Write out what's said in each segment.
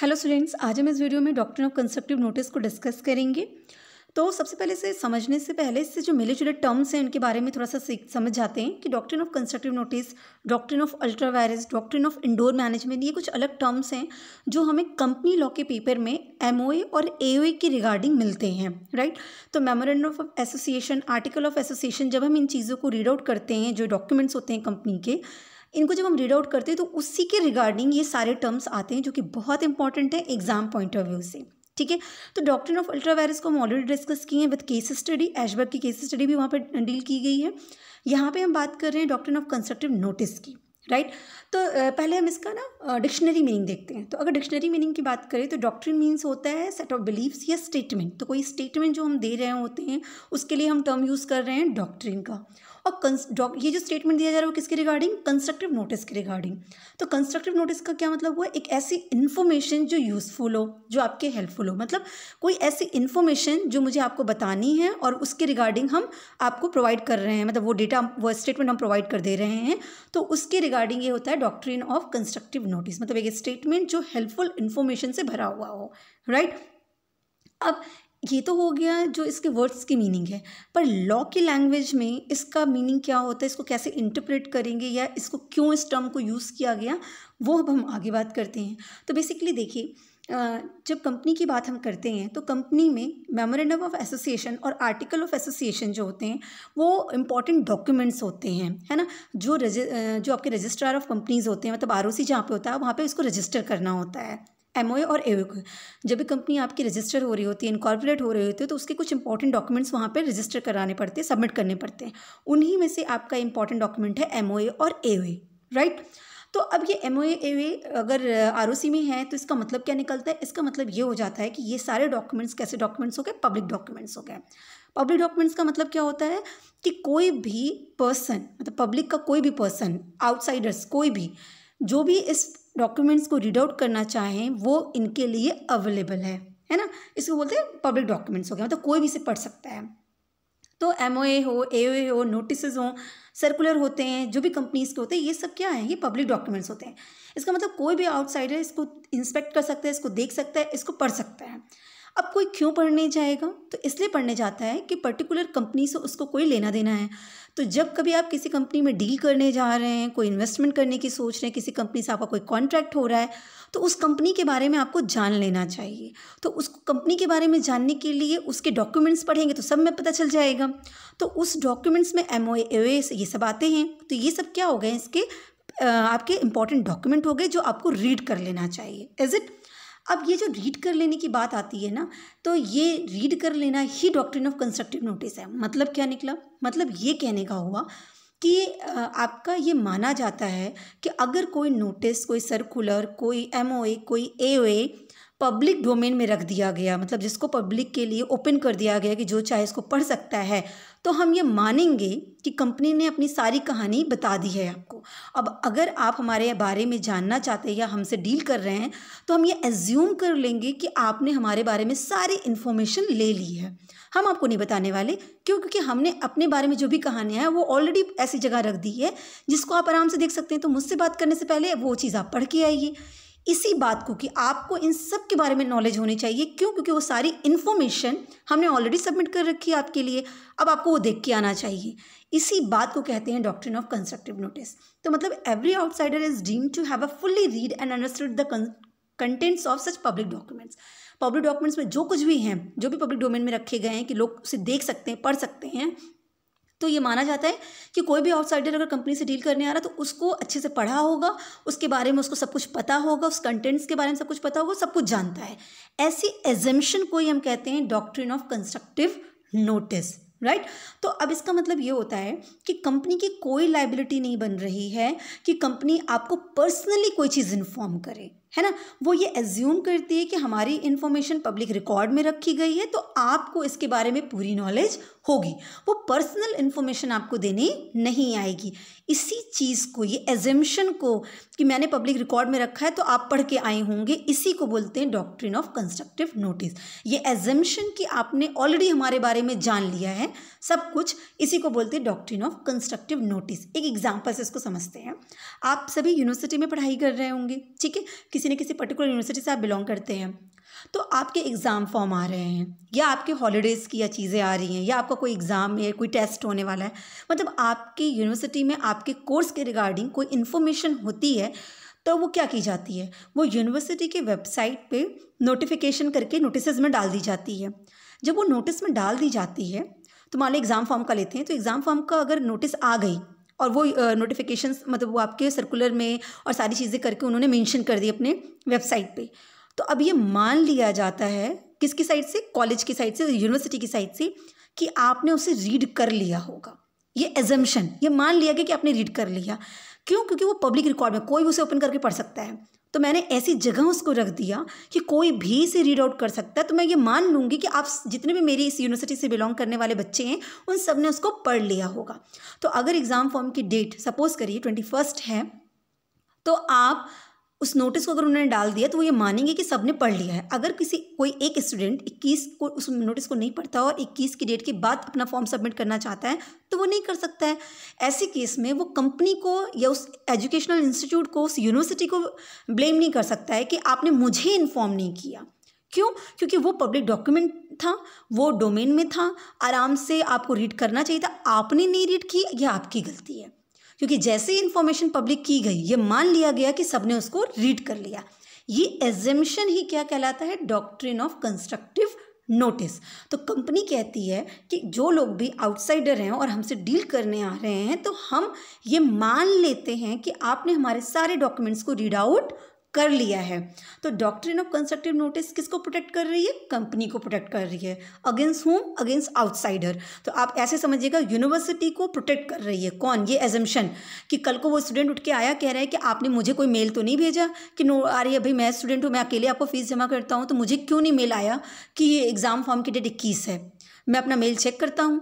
Hello students आज हम इस वीडियो में डॉक्टर ऑफ कंस्ट्रक्टिव नोटिस को डिस्कस करेंगे तो सबसे पहले इसे समझने से पहले इससे जो मिले जुले टर्म्स हैं उनके बारे में थोड़ा सा सीख समझ जाते हैं कि doctor of constructive notice doctor of ultra virus doctor of indoor management ये कुछ अलग टर्म्स हैं जो हमें कंपनी लॉ के पेपर में एम और ए की रिगार्डिंग मिलते हैं राइट तो memorandum of association article of association जब हम इन चीज़ों को रीड आउट करते हैं जो डॉक्यूमेंट्स होते हैं कंपनी के इनको जब हम रीड आउट करते हैं तो उसी के रिगार्डिंग ये सारे टर्म्स आते हैं जो कि बहुत इंपॉर्टेंट है एग्जाम पॉइंट ऑफ व्यू से ठीक है तो डॉक्टर ऑफ अल्ट्रा को हम ऑलरेडी डिस्कस किए हैं विद केस स्टडी एशबर्ग की केस स्टडी भी वहाँ पर डील की गई है यहाँ पर हम बात कर रहे हैं डॉक्टर ऑफ कंस्ट्रक्टिव नोटिस की राइट right? तो पहले हम इसका ना डिक्शनरी मीनिंग देखते हैं तो अगर डिक्शनरी मीनिंग की बात करें तो डॉक्ट्रिन मीन्स होता है सेट ऑफ बिलीव्स या स्टेटमेंट तो कोई स्टेटमेंट जो हम दे रहे होते हैं उसके लिए हम टर्म यूज़ कर रहे हैं डॉक्ट्रिन का और ये जो स्टेटमेंट दिया जा रहा है वो किसके रिगार्डिंग कंस्ट्रक्टिव नोटिस के रिगार्डिंग तो कंस्ट्रक्टिव नोटिस का क्या मतलब हुआ एक ऐसी इन्फॉर्मेशन जो यूज़फुल हो जो आपके हेल्पफुल हो मतलब कोई ऐसी इन्फॉर्मेशन जो मुझे आपको बतानी है और उसके रिगार्डिंग हम आपको प्रोवाइड कर रहे हैं मतलब वो डेटा वो स्टेटमेंट हम प्रोवाइड कर दे रहे हैं तो उसके रिगार्डिंग ये होता है डॉक्ट्रिन ऑफ कंस्ट्रक्टिव नोटिस मतलब एक स्टेटमेंट जो हेल्पफुल इन्फॉर्मेशन से भरा हुआ हो राइट अब ये तो हो गया जो इसके वर्ड्स की मीनिंग है पर लॉ की लैंग्वेज में इसका मीनिंग क्या होता है इसको कैसे इंटरप्रेट करेंगे या इसको क्यों इस टर्म को यूज़ किया गया वो अब हम आगे बात करते हैं तो बेसिकली देखिए जब कंपनी की बात हम करते हैं तो कंपनी में मेमोरेंडम ऑफ एसोसिएशन और आर्टिकल ऑफ एसोसिएशन जो होते हैं वो इंपॉर्टेंट डॉक्यूमेंट्स होते हैं है ना जो रजि जो आपके रजिस्ट्रार ऑफ कंपनीज होते हैं मतलब आर ओ सी जहाँ पर होता है वहाँ पर उसको रजिस्टर करना होता है एम ओ ए और ए जब भी कंपनी आपकी रजिस्टर हो रही होती है इनकॉर्पोरेट हो रही होती है तो उसके कुछ इंपॉर्टेंट डॉक्यूमेंट्स वहाँ पर रजिस्टर कराने पड़ते हैं सबमिट करने पड़ते हैं उन्हीं में से आपका इंपॉर्टेंट डॉक्यूमेंट है एम ओ ए और ए राइट e, right? तो अब ये एम अगर आर में है तो इसका मतलब क्या निकलता है इसका मतलब ये हो जाता है कि ये सारे डॉक्यूमेंट्स कैसे डॉक्यूमेंट्स हो गए पब्लिक डॉक्यूमेंट्स हो गए पब्लिक डॉक्यूमेंट्स का मतलब क्या होता है कि कोई भी पर्सन मतलब पब्लिक का कोई भी पर्सन आउटसाइडर्स कोई भी जो भी इस डॉक्यूमेंट्स को रीड आउट करना चाहें वो इनके लिए अवेलेबल है है ना इसको बोलते हैं पब्लिक डॉक्यूमेंट्स हो गया मतलब कोई भी इसे पढ़ सकता है तो एम हो ए हो नोटिस हो सर्कुलर होते हैं जो भी कंपनीज़ के होते हैं ये सब क्या है ये पब्लिक डॉक्यूमेंट्स होते हैं इसका मतलब कोई भी आउटसाइडर इसको इंस्पेक्ट कर सकता है इसको देख सकता है इसको पढ़ सकता है अब कोई क्यों पढ़ने जाएगा तो इसलिए पढ़ने जाता है कि पर्टिकुलर कंपनी से उसको कोई लेना देना है तो जब कभी आप किसी कंपनी में डील करने जा रहे हैं कोई इन्वेस्टमेंट करने की सोच रहे हैं किसी कंपनी से आपका कोई कॉन्ट्रैक्ट हो रहा है तो उस कंपनी के बारे में आपको जान लेना चाहिए तो उस कंपनी के बारे में जानने के लिए उसके डॉक्यूमेंट्स पढ़ेंगे तो सब में पता चल जाएगा तो उस डॉक्यूमेंट्स में एम ओ ये सब आते हैं तो ये सब क्या हो गए इसके आपके इंपॉर्टेंट डॉक्यूमेंट हो गए जो आपको रीड कर लेना चाहिए इज़ इट अब ये जो रीड कर लेने की बात आती है ना तो ये रीड कर लेना ही डॉक्ट्रिन ऑफ कंस्ट्रक्टिव नोटिस है मतलब क्या निकला मतलब ये कहने का हुआ कि आपका ये माना जाता है कि अगर कोई नोटिस कोई सर्कुलर कोई एम कोई ए पब्लिक डोमेन में रख दिया गया मतलब जिसको पब्लिक के लिए ओपन कर दिया गया कि जो चाहे इसको पढ़ सकता है तो हम ये मानेंगे कि कंपनी ने अपनी सारी कहानी बता दी है आपको अब अगर आप हमारे बारे में जानना चाहते हैं या हमसे डील कर रहे हैं तो हम ये एज्यूम कर लेंगे कि आपने हमारे बारे में सारी इन्फॉर्मेशन ले ली है हम आपको नहीं बताने वाले क्यों क्योंकि हमने अपने बारे में जो भी कहानियाँ हैं वो ऑलरेडी ऐसी जगह रख दी है जिसको आप आराम से देख सकते हैं तो मुझसे बात करने से पहले वो चीज़ आप पढ़ के आइए इसी बात को कि आपको इन सब के बारे में नॉलेज होनी चाहिए क्यों क्योंकि वो सारी इन्फॉर्मेशन हमने ऑलरेडी सबमिट कर रखी है आपके लिए अब आपको वो देख के आना चाहिए इसी बात को कहते हैं डॉक्ट्रिन ऑफ कंस्ट्रक्टिव नोटिस तो मतलब every outsider is deem to have a fully read and understood the contents of such public documents public documents में जो कुछ भी हैं जो भी पब्लिक डोमेन में रखे गए हैं कि लोग उसे देख सकते हैं पढ़ सकते हैं तो ये माना जाता है कि कोई भी आउटसाइडर अगर कंपनी से डील करने आ रहा है तो उसको अच्छे से पढ़ा होगा उसके बारे में उसको सब कुछ पता होगा उस कंटेंट्स के बारे में सब कुछ पता होगा सब कुछ जानता है ऐसी एजम्पन को ही हम कहते हैं doctrine of constructive notice right right? तो अब इसका मतलब ये होता है कि कंपनी की कोई लाइबिलिटी नहीं बन रही है कि कंपनी आपको पर्सनली कोई चीज़ इन्फॉर्म करे है ना वो ये एज्यूम करती है कि हमारी इन्फॉर्मेशन पब्लिक रिकॉर्ड में रखी गई है तो आपको इसके बारे में पूरी नॉलेज होगी वो पर्सनल इन्फॉर्मेशन आपको देने नहीं आएगी इसी चीज़ को ये एजम्पन को कि मैंने पब्लिक रिकॉर्ड में रखा है तो आप पढ़ के आए होंगे इसी को बोलते हैं डॉक्ट्रिन ऑफ कंस्ट्रक्टिव नोटिस ये एजम्पन कि आपने ऑलरेडी हमारे बारे में जान लिया है सब कुछ इसी को बोलते हैं डॉक्ट्रिन ऑफ कंस्ट्रक्टिव नोटिस एक एग्जाम्पल से इसको समझते हैं आप सभी यूनिवर्सिटी में पढ़ाई कर रहे होंगे ठीक है किसी न किसी पर्टिकुलर यूनिवर्सिटी से आप बिलोंग करते हैं तो आपके एग्ज़ाम फॉर्म आ रहे हैं या आपके हॉलीडेज़ की या चीज़ें आ रही हैं या आपका कोई एग्ज़ाम या कोई टेस्ट होने वाला है मतलब आपकी यूनिवर्सिटी में आपके कोर्स के रिगार्डिंग कोई इन्फॉर्मेशन होती है तो वो क्या की जाती है वो यूनिवर्सिटी के वेबसाइट पे नोटिफिकेशन करके नोटिस में डाल दी जाती है जब वो नोटिस में डाल दी जाती है तो मान लो एग्ज़ाम फॉर्म का लेते हैं तो एग्ज़ाम फॉर्म का अगर नोटिस आ गई और वो नोटिफिकेशन मतलब वो आपके सर्कुलर में और सारी चीज़ें करके उन्होंने मेंशन कर दी अपने वेबसाइट पे तो अब ये मान लिया जाता है किसकी साइड से कॉलेज की साइड से यूनिवर्सिटी की साइड से कि आपने उसे रीड कर लिया होगा ये एजम्पन ये मान लिया गया कि आपने रीड कर लिया क्यों क्योंकि वो पब्लिक रिकॉर्ड में कोई भी उसे ओपन करके पढ़ सकता है तो मैंने ऐसी जगह उसको रख दिया कि कोई भी इसे रीड आउट कर सकता है तो मैं ये मान लूँगी कि आप जितने भी मेरी इस यूनिवर्सिटी से बिलोंग करने वाले बच्चे हैं उन सब ने उसको पढ़ लिया होगा तो अगर एग्ज़ाम फॉर्म की डेट सपोज़ करिए ट्वेंटी फर्स्ट है तो आप उस नोटिस को अगर उन्होंने डाल दिया तो वो ये मानेंगे कि सबने पढ़ लिया है अगर किसी कोई एक स्टूडेंट 21 को उस नोटिस को नहीं पढ़ता और 21 की डेट के बाद अपना फॉर्म सबमिट करना चाहता है तो वो नहीं कर सकता है ऐसे केस में वो कंपनी को या उस एजुकेशनल इंस्टीट्यूट को उस यूनिवर्सिटी को ब्लेम नहीं कर सकता है कि आपने मुझे इन्फॉर्म नहीं किया क्यों क्योंकि वो पब्लिक डॉक्यूमेंट था वो डोमेन में था आराम से आपको रीड करना चाहिए था आपने नहीं रीड की यह आपकी गलती है क्योंकि जैसे ही इन्फॉर्मेशन पब्लिक की गई ये मान लिया गया कि सबने उसको रीड कर लिया ये एजेंशन ही क्या कहलाता है डॉक्ट्रिन ऑफ कंस्ट्रक्टिव नोटिस तो कंपनी कहती है कि जो लोग भी आउटसाइडर हैं और हमसे डील करने आ रहे हैं तो हम ये मान लेते हैं कि आपने हमारे सारे डॉक्यूमेंट्स को रीड आउट कर लिया है तो डॉक्ट्रिन ऑफ कंस्ट्रक्टिव नोटिस किसको प्रोटेक्ट कर रही है कंपनी को प्रोटेक्ट कर रही है अगेंस्ट होम अगेंस्ट आउटसाइडर तो आप ऐसे समझिएगा यूनिवर्सिटी को प्रोटेक्ट कर रही है कौन ये एजम्पन कि कल को वो स्टूडेंट उठ के आया कह रहा है कि आपने मुझे कोई मेल तो नहीं भेजा कि नो आ रही है भाई मैं स्टूडेंट हूँ मैं अकेले आपको फीस जमा करता हूँ तो मुझे क्यों नहीं मेल आया कि ये एग्ज़ाम फॉर्म की डेट इक्कीस है मैं अपना मेल चेक करता हूँ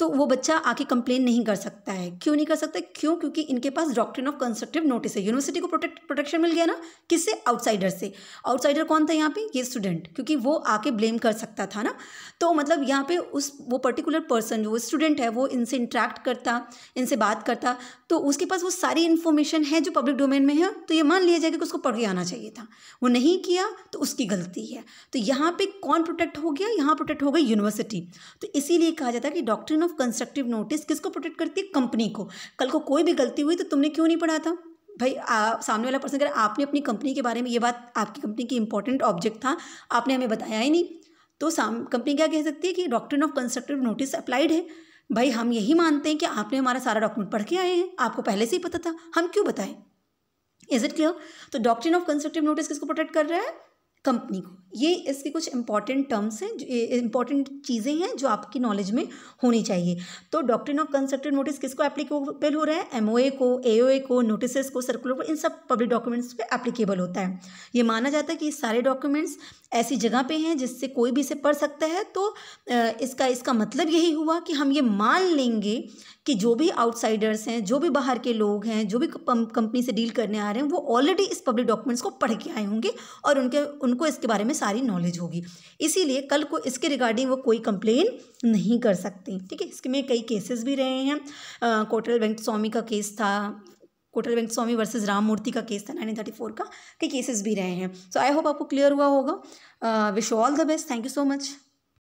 तो वो बच्चा आके कंप्लेन नहीं कर सकता है क्यों नहीं कर सकता क्यों क्योंकि इनके पास डॉक्ट्रिन ऑफ कंस्ट्रक्टिव नोटिस है यूनिवर्सिटी को प्रोटेक्ट प्रोटेक्शन मिल गया ना किससे आउटसाइडर से आउटसाइडर कौन था यहाँ पे ये स्टूडेंट क्योंकि वो आके ब्लेम कर सकता था ना तो मतलब यहाँ पे उस वो पर्टिकुलर पर्सन जो स्टूडेंट है वो इनसे इंट्रैक्ट करता इनसे बात करता तो उसके पास वो सारी इन्फॉर्मेशन है जो पब्लिक डोमेन में है तो ये मान लिया जाएगा कि उसको पढ़ के आना चाहिए था वो नहीं किया तो उसकी गलती है तो यहाँ पर कौन प्रोटेक्ट हो गया यहाँ प्रोटेक्ट हो गई यूनिवर्सिटी तो इसीलिए कहा जाता है कि doctrine of of constructive notice किसको प्रोटेक्ट करती है कंपनी को कल को कोई भी गलती हुई तो तुमने क्यों नहीं पढ़ा था भाई आ, सामने वाला पर्सन कह रहा आपने अपनी कंपनी के बारे में ये बात आपकी कंपनी की इंपॉर्टेंट ऑब्जेक्ट था आपने हमें बताया ही नहीं तो साम कंपनी क्या कह सकती है कि doctor of constructive notice applied है भाई हम यही मानते हैं कि आपने हमारा सारा डॉक्यूमेंट पढ़ के आए हैं आपको पहले से ही पता था हम क्यों बताएं इज इट क्लियर तो डॉक्ट्रिन ऑफ कंस्ट्रक्टिव नोटिस किसको प्रोटेक्ट कर रहा है कंपनी को ये इसके कुछ इंपॉर्टेंट टर्म्स हैं इंपॉर्टेंट चीज़ें हैं जो आपकी नॉलेज में होनी चाहिए तो डॉक्ट्रिन ऑफ कंस्ट्रक्टेड नोटिस किसको एप्लीकेबल हो रहा है एमओए को एओए को नोटिस को सर्कुलर को इन सब पब्लिक डॉक्यूमेंट्स पे एप्लीकेबल होता है ये माना जाता है कि सारे डॉक्यूमेंट्स ऐसी जगह पर हैं जिससे कोई भी इसे पढ़ सकता है तो इसका इसका मतलब यही हुआ कि हम ये मान लेंगे कि जो भी आउटसाइडर्स हैं जो भी बाहर के लोग हैं जो भी कंपनी से डील करने आ रहे हैं वो ऑलरेडी इस पब्लिक डॉक्यूमेंट्स को पढ़ के आए होंगे और उनके उनको इसके बारे में सारी नॉलेज होगी इसीलिए कल को इसके रिगार्डिंग वो कोई कंप्लेन नहीं कर सकते ठीक है में कई केसेस भी रहे हैं कोटल वेंकट स्वामी का केस था कोटल वेंकट स्वामी वर्सेज राम मूर्ति का केस था नाइनटीन थर्टी फोर का कई केसेस भी रहे हैं सो आई होप आपको क्लियर हुआ होगा wish all the best thank you so much